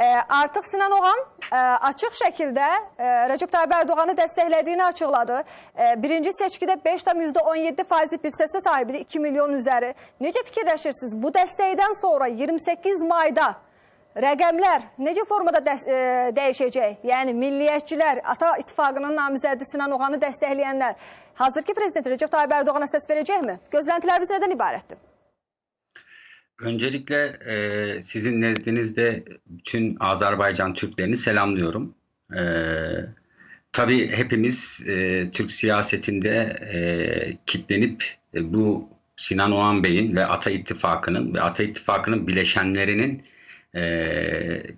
Ə, artıq Sinan Oğan ə, e, açıq şəkildə ə, e, Rəcəb Tayyib Ərdoğanı dəstəklədiyini açıqladı. E, birinci seçkidə 5,17 faizlik bir səsə sahibidir, 2 milyon üzəri. Necə fikirləşirsiniz? Bu dəstəkdən sonra 28 mayda rəqəmlər necə formada dəyişəcək? Yəni, milliyyətçilər, Ata İttifaqının namizədi Sinan Oğanı dəstəkləyənlər, hazır ki, Prezident Rəcəb Tayyib Ərdoğana səs verəcəkmi? Gözləntiləriniz nədən ibarətdir? Öncelikle e, sizin nezdinizde bütün Azerbaycan Türklerini selamlıyorum. E, tabii hepimiz e, Türk siyasetinde e, kitlenip e, bu Sinan Oğan Bey'in ve Ata İttifakı'nın ve Ata İttifakı'nın bileşenlerinin e,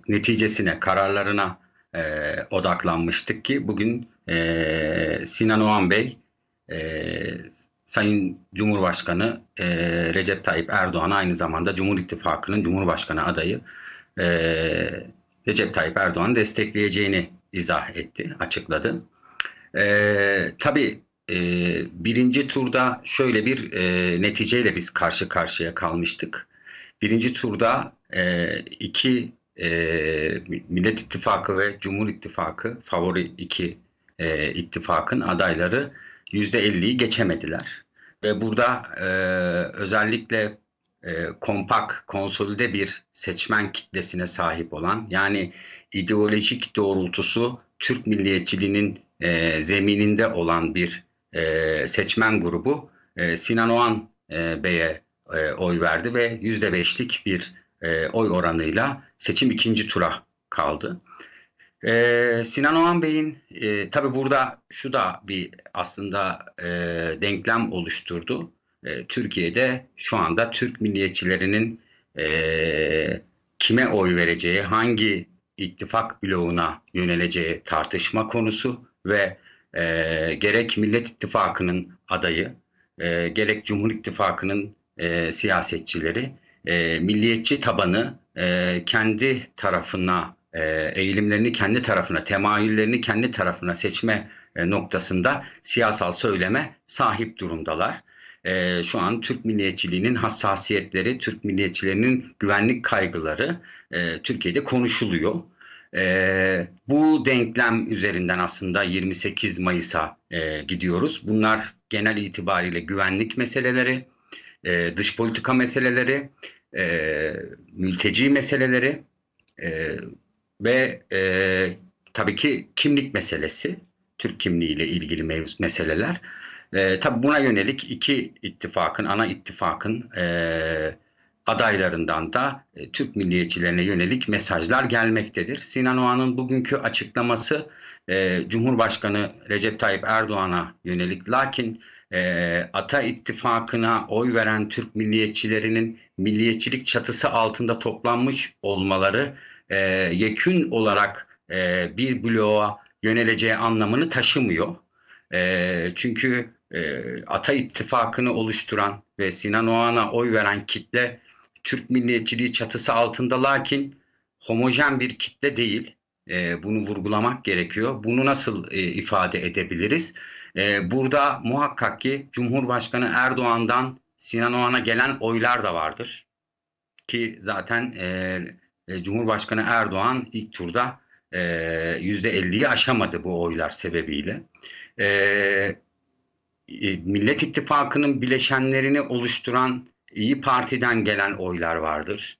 neticesine, kararlarına e, odaklanmıştık ki bugün e, Sinan Oğan Bey e, Sayın Cumhurbaşkanı e, Recep Tayyip Erdoğan aynı zamanda Cumhur İttifakı'nın Cumhurbaşkanı adayı e, Recep Tayyip Erdoğan'ı destekleyeceğini izah etti, açıkladı. E, tabii e, birinci turda şöyle bir e, neticeyle biz karşı karşıya kalmıştık. Birinci turda e, iki e, Millet İttifakı ve Cumhur İttifakı favori iki e, ittifakın adayları %50'yi geçemediler. Ve burada e, özellikle e, kompak, konsolide bir seçmen kitlesine sahip olan yani ideolojik doğrultusu Türk milliyetçiliğinin e, zemininde olan bir e, seçmen grubu e, Sinan Oğan e, Bey'e e, oy verdi ve %5'lik bir e, oy oranıyla seçim ikinci tura kaldı. Ee, Sinan Oğan Bey'in e, tabi burada şu da bir aslında e, denklem oluşturdu. E, Türkiye'de şu anda Türk milliyetçilerinin e, kime oy vereceği, hangi ittifak bloğuna yöneleceği tartışma konusu ve e, gerek Millet İttifakı'nın adayı, e, gerek Cumhur İttifakı'nın e, siyasetçileri, e, milliyetçi tabanı e, kendi tarafına e, eğilimlerini kendi tarafına, temayüllerini kendi tarafına seçme e, noktasında siyasal söyleme sahip durumdalar. E, şu an Türk milliyetçiliğinin hassasiyetleri, Türk milliyetçilerinin güvenlik kaygıları Türkiye'de konuşuluyor. bu denklem üzerinden aslında 28 Mayıs'a gidiyoruz. Bunlar genel itibariyle güvenlik meseleleri, dış politika meseleleri, e, mülteci meseleleri, ve e, tabii ki kimlik meselesi, Türk kimliği ile ilgili mevzu, meseleler. E, tabii buna yönelik iki ittifakın, ana ittifakın e, adaylarından da e, Türk milliyetçilerine yönelik mesajlar gelmektedir. Sinan Oğan'ın bugünkü açıklaması e, Cumhurbaşkanı Recep Tayyip Erdoğan'a yönelik. Lakin e, Ata ittifakına oy veren Türk milliyetçilerinin milliyetçilik çatısı altında toplanmış olmaları e, yekün olarak e, bir bloğa yöneleceği anlamını taşımıyor. E, çünkü e, Ata ittifakını oluşturan ve Sinan Oğan'a oy veren kitle Türk milliyetçiliği çatısı altında lakin homojen bir kitle değil. E, bunu vurgulamak gerekiyor. Bunu nasıl e, ifade edebiliriz? E, burada muhakkak ki Cumhurbaşkanı Erdoğan'dan Sinan Oğan'a gelen oylar da vardır. Ki zaten e, e, Cumhurbaşkanı Erdoğan ilk turda e, %50'yi aşamadı bu oylar sebebiyle. E, e, Millet İttifakı'nın bileşenlerini oluşturan İyi Parti'den gelen oylar vardır.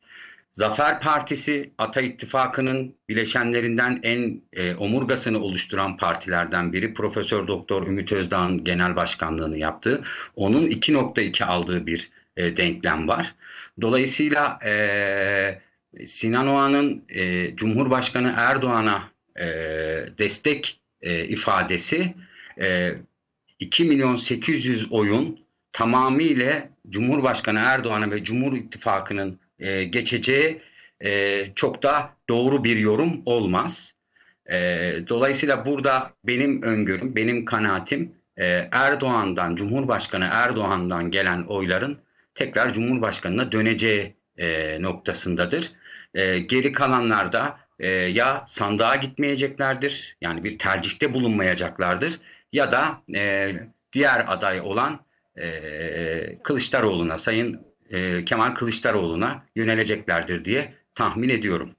Zafer Partisi Ata İttifakı'nın bileşenlerinden en e, omurgasını oluşturan partilerden biri Profesör Doktor Ümit Özdağ'ın genel başkanlığını yaptı. Onun 2.2 aldığı bir e, denklem var. Dolayısıyla e, Sinan Oğan'ın e, Cumhurbaşkanı Erdoğan'a e, destek e, ifadesi e, 2 milyon 800 oyun tamamıyla Cumhurbaşkanı Erdoğan'a ve Cumhur İttifakı'nın e, geçeceği e, çok da doğru bir yorum olmaz. E, dolayısıyla burada benim öngörüm, benim kanaatim e, Erdoğan'dan, Cumhurbaşkanı Erdoğan'dan gelen oyların tekrar Cumhurbaşkanı'na döneceği e, noktasındadır. E, geri kalanlar da e, ya sandığa gitmeyeceklerdir, yani bir tercihte bulunmayacaklardır ya da e, diğer aday olan e, Kılıçdaroğlu'na, Sayın e, Kemal Kılıçdaroğlu'na yöneleceklerdir diye tahmin ediyorum.